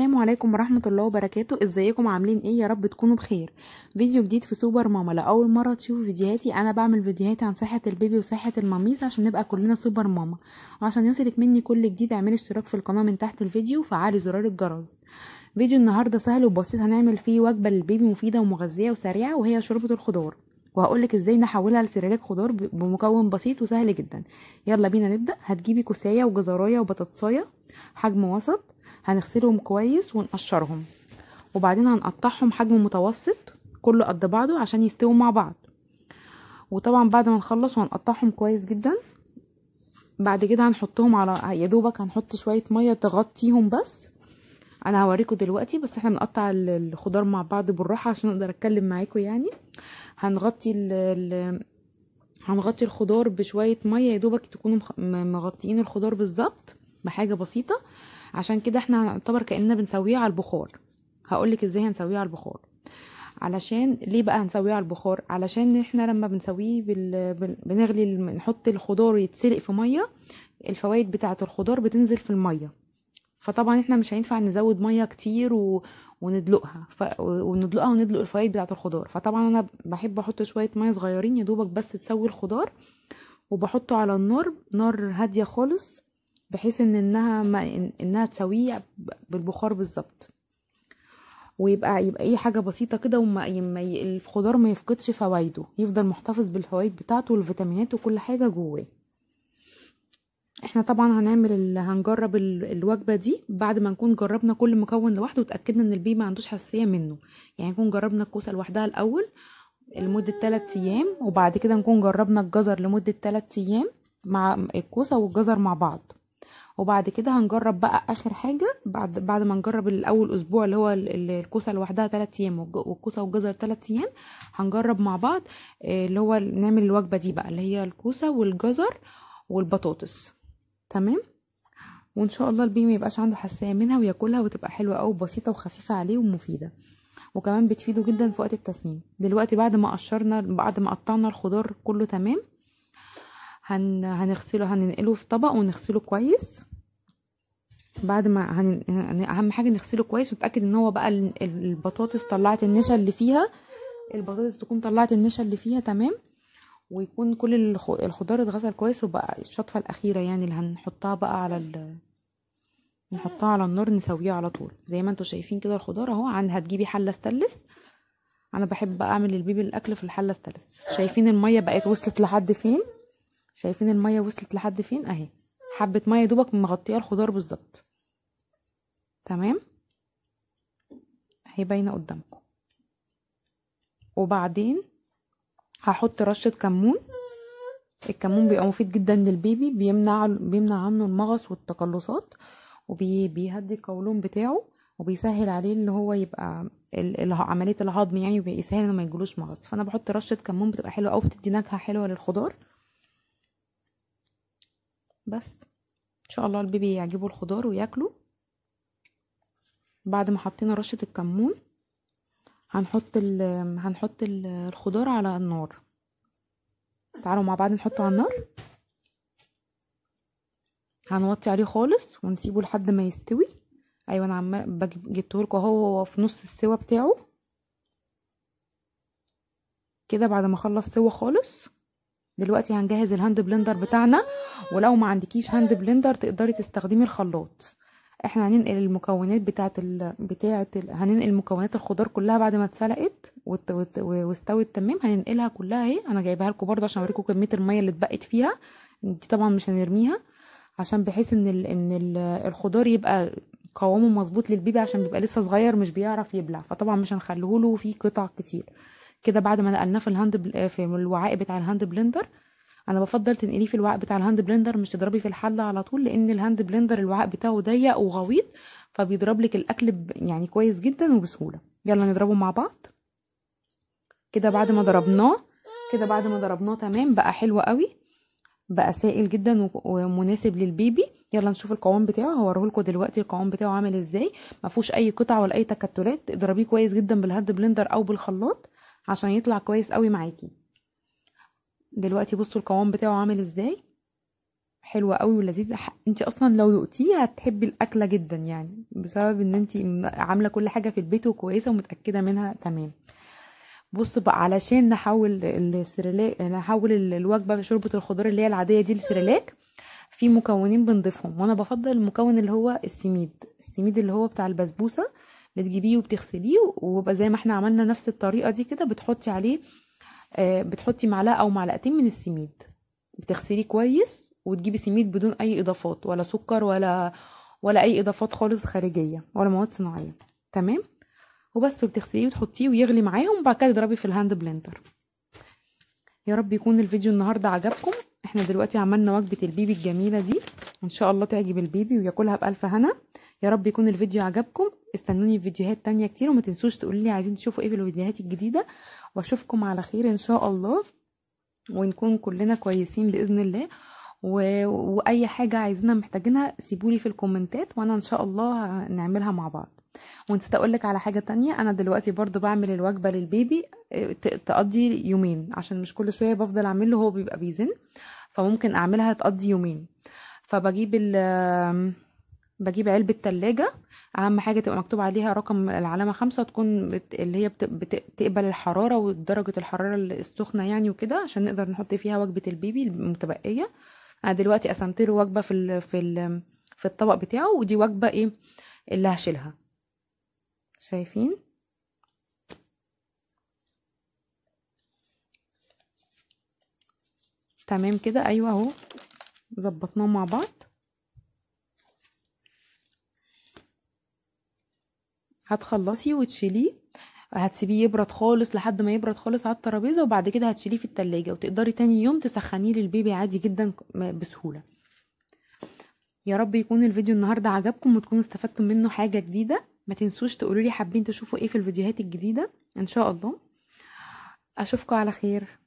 السلام عليكم ورحمة الله وبركاته ازيكم عاملين ايه يا رب تكونوا بخير فيديو جديد في سوبر ماما لأول مرة تشوفوا فيديوهاتي انا بعمل فيديوهات عن صحة البيبي وصحة الماميز عشان نبقى كلنا سوبر ماما عشان يصلك مني كل جديد اعملي اشتراك في القناة من تحت الفيديو وفعلي زرار الجرس فيديو النهاردة سهل وبسيط هنعمل فيه وجبة للبيبي مفيدة ومغذية وسريعة وهي شوربة الخضار وهقولك ازاي نحولها لسيريلاك خضار بمكون بسيط وسهل جدا يلا بينا نبدأ هتجيبي كوساية وجزراية وبطاطساية حجم وسط هنغسلهم كويس ونقشرهم وبعدين هنقطعهم حجم متوسط كله قد بعضه عشان يستووا مع بعض وطبعا بعد ما نخلص وهنقطعهم كويس جدا بعد كده هنحطهم على يا دوبك هنحط شويه ميه تغطيهم بس انا هوريكم دلوقتي بس احنا بنقطع الخضار مع بعض بالراحه عشان اقدر اتكلم معاكم يعني هنغطي ال ال هنغطي الخضار بشويه ميه يا دوبك تكونوا مغطيين الخضار بالظبط بحاجه بسيطه عشان كده احنا هنعتبر كاننا بنسويه على البخار هقولك ازاي هنسويه على البخار علشان ليه بقى هنسويه على البخار علشان احنا لما بنسويه بال... بنغلي نحط الخضار يتسلق في ميه الفوائد بتاعه الخضار بتنزل في الميه فطبعا احنا مش هينفع نزود ميه كتير و... وندلقها ف... وندلقها وندلق الفوائد بتاعه الخضار فطبعا انا بحب احط شويه ميه صغيرين يا دوبك بس تسوي الخضار وبحطه على النار نار هاديه خالص بحيث ان انها ما انها تساويه بالبخار بالظبط ويبقى يبقى اي حاجه بسيطه كده وما الخضار ما يفقدش فوائده يفضل محتفظ بالفوائد بتاعته والفيتامينات وكل حاجه جواه احنا طبعا هنعمل هنجرب الوجبه دي بعد ما نكون جربنا كل مكون لوحده وتاكدنا ان البي ما عندوش حساسيه منه يعني نكون جربنا الكوسه لوحدها الاول لمده 3 ايام وبعد كده نكون جربنا الجزر لمده 3 ايام مع الكوسه والجزر مع بعض وبعد كده هنجرب بقى اخر حاجه بعد بعد ما نجرب الاول اسبوع اللي هو الكوسه لوحدها 3 ايام والكوسه والجزر 3 ايام هنجرب مع بعض آه، اللي هو نعمل الوجبه دي بقى اللي هي الكوسه والجزر والبطاطس تمام وان شاء الله البي ما يبقاش عنده حساسيه منها وياكلها وتبقى حلوه قوي وبسيطه وخفيفه عليه ومفيده وكمان بتفيده جدا في وقت التسنين دلوقتي بعد ما قشرنا بعد ما قطعنا الخضار كله تمام هن هنغسله هننقله في طبق ونغسله كويس بعد ما هن... يعني اهم حاجه نغسله كويس ونتاكد ان هو بقى البطاطس طلعت النشا اللي فيها البطاطس تكون طلعت النشا اللي فيها تمام ويكون كل الخضار اتغسل كويس وبقى الشطفه الاخيره يعني اللي هنحطها بقى على ال... نحطها على النار نسويها على طول زي ما انتوا شايفين كده الخضار اهو عن هتجيبي حله ستانلس انا بحب اعمل البيبي الاكل في الحله ستانلس شايفين الميه بقت وصلت لحد فين شايفين الميه وصلت لحد فين اهي حبه ميه دوبك مغطيه الخضار بالظبط تمام هي باينه قدامكم وبعدين هحط رشه كمون الكمون بيبقى مفيد جدا للبيبي بيمنع بيمنع عنه المغص والتقلصات وبيهدي القولون بتاعه وبيسهل عليه اللي هو يبقى عمليه الهضم يعني وبيسهل انه ما يجلوش مغص فانا بحط رشه كمون بتبقى حلوه او بتدي نكهه حلوه للخضار بس ان شاء الله البيبي يعجبه الخضار وياكله بعد ما حطينا رشه الكمون هنحط ال هنحط الخضار على النار تعالوا مع بعض نحطه على النار هنوطي عليه خالص ونسيبه لحد ما يستوي ايوه انا عم جبته لكم اهو هو في نص السوا بتاعه كده بعد ما خلص سوا خالص دلوقتي هنجهز الهاند بلندر بتاعنا ولو ما عندكيش هاند بلندر تقدري تستخدمي الخلاط احنا هننقل المكونات بتاعه ال... بتاعه ال... هننقل مكونات الخضار كلها بعد ما اتسلقت وت... واستوت تمام هننقلها كلها اهي انا جايباها لكم برده عشان اوريكم كميه الميه اللي اتبقت فيها دي طبعا مش هنرميها عشان بحيث ان ال... ان ال... الخضار يبقى قوامه مظبوط للبيبي عشان بيبقى لسه صغير مش بيعرف يبلع فطبعا مش هنخليه له فيه قطع كتير كده بعد ما نقلناه في الهاند بل... في الوعاء بتاع الهاند بلندر انا بفضل تنقليه في الوعاء بتاع الهاند بلندر مش تضربي في الحله على طول لان الهاند بلندر الوعاء بتاعه ضيق وغويط فبيضرب لك الاكل يعني كويس جدا وبسهوله يلا نضربه مع بعض كده بعد ما ضربناه كده بعد ما ضربناه تمام بقى حلو قوي بقى سائل جدا ومناسب للبيبي يلا نشوف القوام بتاعه هوريه لكم دلوقتي القوام بتاعه عامل ازاي ما فيهوش اي قطع ولا اي تكتلات اضربيه كويس جدا بالهاند بلندر او بالخلاط عشان يطلع كويس قوي معاكي دلوقتي بصوا القوام بتاعه عامل ازاي حلوه قوي ولذيذ انت اصلا لو دقتيه هتحبي الاكله جدا يعني بسبب ان انت عامله كل حاجه في البيت وكويسه ومتاكده منها تمام بصوا بقى علشان نحول السيريلاك نحول الوجبه شوربه الخضار اللي هي العاديه دي لسيريلاك في مكونين بنضيفهم وانا بفضل المكون اللي هو السميد السميد اللي هو بتاع البسبوسه بتجيبيه وبتغسليه ويبقى زي ما احنا عملنا نفس الطريقه دي كده بتحطي عليه آه، بتحطي معلقه او معلقتين من السميد بتغسليه كويس وتجيبي سميد بدون اي اضافات ولا سكر ولا ولا اي اضافات خالص خارجيه ولا مواد صناعيه تمام وبس بتغسليه وتحطيه ويغلي معاهم وبعد كده تضربي في الهاند بلندر يا رب يكون الفيديو النهارده عجبكم احنا دلوقتي عملنا وجبه البيبي الجميله دي وان شاء الله تعجب البيبي وياكلها بالف هنا يا رب يكون الفيديو عجبكم استنوني في فيديوهات تانية كتير وما تنسوش تقولوا لي عايزين تشوفوا ايه في الفيديوهات الجديده واشوفكم على خير ان شاء الله ونكون كلنا كويسين باذن الله و... واي حاجه عايزينها محتاجينها سيبولي في الكومنتات وانا ان شاء الله نعملها مع بعض ونسيت اقول لك على حاجه تانية انا دلوقتي برضو بعمل الوجبه للبيبي آه، تقضي يومين عشان مش كل شويه بفضل اعمله هو بيبقى بيزن فممكن اعملها تقضي يومين فبجيب ال بجيب علبة تلاجة أهم حاجة تبقى مكتوب عليها رقم العلامة خمسة تكون بت... اللي هي بت... بت... الحرارة ودرجة الحرارة السخنة يعني وكده عشان نقدر نحط فيها وجبة البيبي المتبقية أنا دلوقتي قسمت له وجبة في ال... في ال... في الطبق بتاعه ودي وجبة إيه اللي هشيلها شايفين تمام كده ايوه اهو ظبطناه مع بعض هتخلصي وتشيليه هتسيبيه يبرد خالص لحد ما يبرد خالص على الترابيزه وبعد كده هتشيليه في التلاجة وتقدري تاني يوم تسخنيه للبيبي عادي جدا بسهوله يا رب يكون الفيديو النهارده عجبكم وتكونوا استفدتم منه حاجه جديده ما تنسوش تقولولي حابين تشوفوا ايه في الفيديوهات الجديده ان شاء الله اشوفكم على خير